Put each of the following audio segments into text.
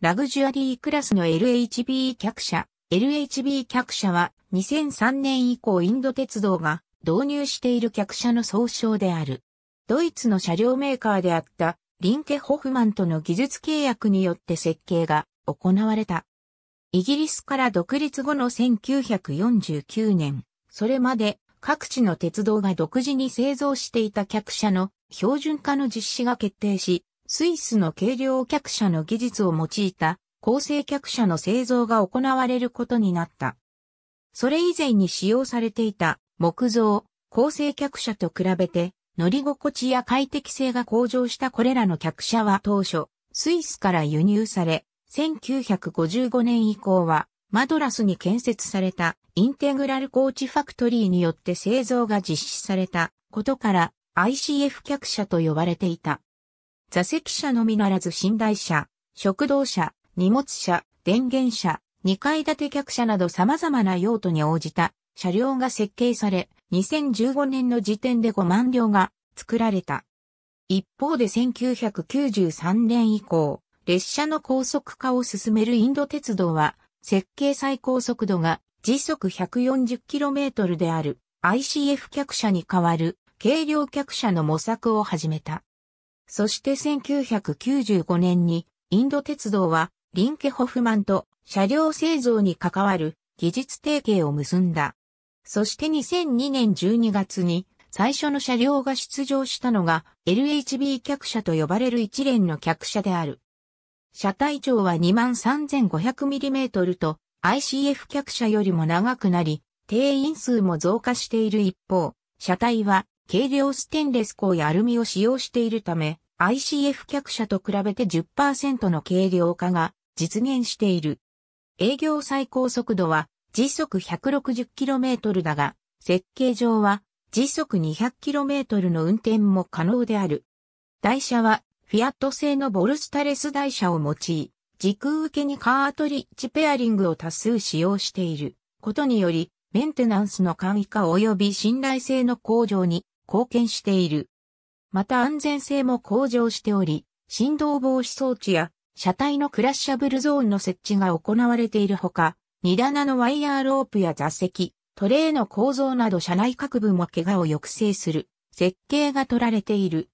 ラグジュアリークラスの LHB 客車。LHB 客車は2003年以降インド鉄道が導入している客車の総称である。ドイツの車両メーカーであったリンケ・ホフマンとの技術契約によって設計が行われた。イギリスから独立後の1949年、それまで各地の鉄道が独自に製造していた客車の標準化の実施が決定し、スイスの軽量客車の技術を用いた構成客車の製造が行われることになった。それ以前に使用されていた木造、構成客車と比べて乗り心地や快適性が向上したこれらの客車は当初、スイスから輸入され、1955年以降はマドラスに建設されたインテグラルコーチファクトリーによって製造が実施されたことから ICF 客車と呼ばれていた。座席車のみならず寝台車、食堂車、荷物車、電源車、2階建て客車など様々な用途に応じた車両が設計され、2015年の時点で5万両が作られた。一方で1993年以降、列車の高速化を進めるインド鉄道は、設計最高速度が時速 140km である ICF 客車に代わる軽量客車の模索を始めた。そして1995年にインド鉄道はリンケホフマンと車両製造に関わる技術提携を結んだ。そして2002年12月に最初の車両が出場したのが LHB 客車と呼ばれる一連の客車である。車体長は 23,500mm と ICF 客車よりも長くなり、定員数も増加している一方、車体は軽量ステンレス鋼やアルミを使用しているため、ICF 客車と比べて10%の軽量化が実現している。営業最高速度は時速 160km だが、設計上は時速 200km の運転も可能である。台車はフィアット製のボルスタレス台車を用い、時空受けにカートリッジペアリングを多数使用していることにより、メンテナンスの簡易化及び信頼性の向上に貢献している。また安全性も向上しており、振動防止装置や車体のクラッシャブルゾーンの設置が行われているほか、荷棚のワイヤーロープや座席、トレーの構造など車内各部も怪我を抑制する設計が取られている。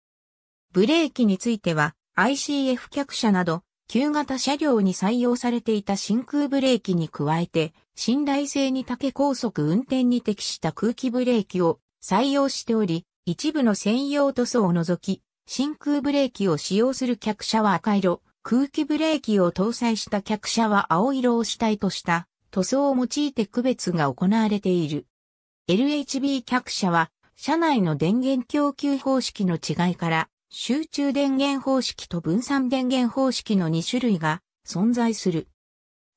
ブレーキについては ICF 客車など旧型車両に採用されていた真空ブレーキに加えて、信頼性に竹高速運転に適した空気ブレーキを採用しており、一部の専用塗装を除き、真空ブレーキを使用する客車は赤色、空気ブレーキを搭載した客車は青色を主体とした塗装を用いて区別が行われている。LHB 客車は、車内の電源供給方式の違いから、集中電源方式と分散電源方式の2種類が存在する。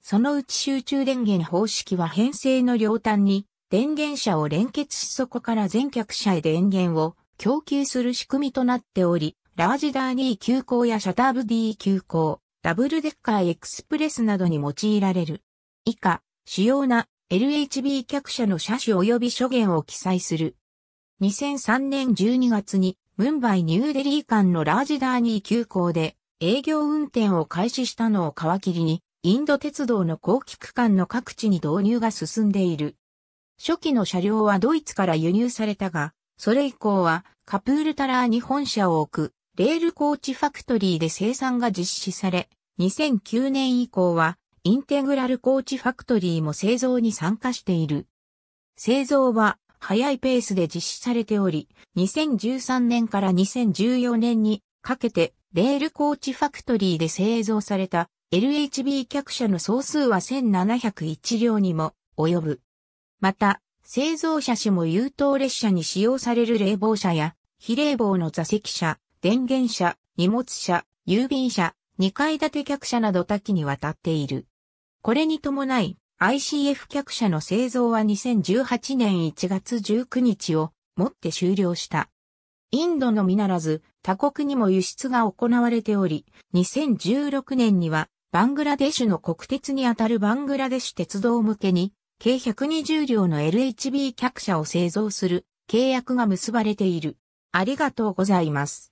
そのうち集中電源方式は編成の両端に電源車を連結しそこから全客車へ電源を供給する仕組みとなっており、ラージダーー急行やシャターブ D 急行、ダブルデッカーエクスプレスなどに用いられる。以下、主要な LHB 客車の車種及び諸言を記載する。2003年12月に、ムンバイニューデリー間のラージダーー急行で営業運転を開始したのを皮切りに、インド鉄道の後期区間の各地に導入が進んでいる。初期の車両はドイツから輸入されたが、それ以降はカプールタラーに本社を置くレールコーチファクトリーで生産が実施され、2009年以降はインテグラルコーチファクトリーも製造に参加している。製造は早いペースで実施されており、2013年から2014年にかけてレールコーチファクトリーで製造された LHB 客車の総数は1701両にも及ぶ。また、製造車種も優等列車に使用される冷房車や、非冷房の座席車、電源車、荷物車、郵便車、2階建て客車など多岐にわたっている。これに伴い、ICF 客車の製造は2018年1月19日をもって終了した。インドのみならず他国にも輸出が行われており、2016年にはバングラデシュの国鉄にあたるバングラデシュ鉄道向けに計120両の LHB 客車を製造する契約が結ばれている。ありがとうございます。